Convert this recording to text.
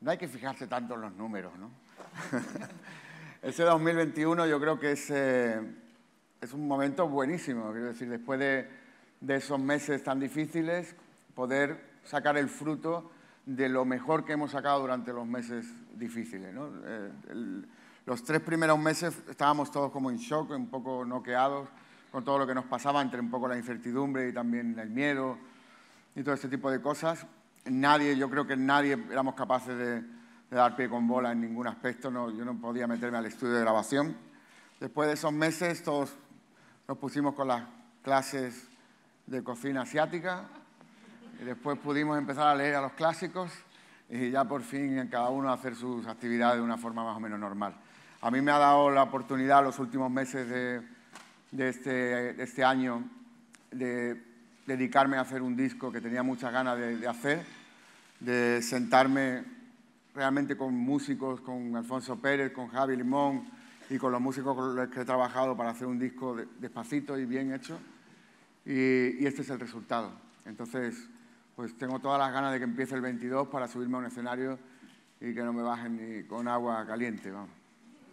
No hay que fijarse tanto en los números, ¿no? Ese 2021 yo creo que eh, es, un momento buenísimo, quiero decir, después de, esos meses tan difíciles, poder sacar el fruto de lo mejor que hemos sacado durante los meses difíciles. Eh, los tres primeros meses estábamos todos como en shock, un poco noqueados con todo lo que nos pasaba, entre un poco la incertidumbre y también el miedo y todo este tipo de cosas nadie, yo creo que nadie éramos capaces de, dar pie con bola en ningún aspecto, yo no podía meterme al estudio de grabación. Después de esos meses todos nos pusimos con las clases de cocina asiática, y después pudimos empezar a leer a los clásicos y ya por fin cada uno hacer sus actividades de una forma más o menos normal. A mí me ha dado la oportunidad los últimos meses de, de este, este año de dedicarme a hacer un disco que tenía muchas ganas de, hacer, de sentarme realmente con músicos, con Alfonso Pérez, con Javi Limón y con los músicos con los que he trabajado para hacer un disco despacito y bien hecho. Y, y, este es el resultado. Entonces, pues tengo todas las ganas de que empiece el 22 para subirme a un escenario y que no me bajen ni con agua caliente. Vamos.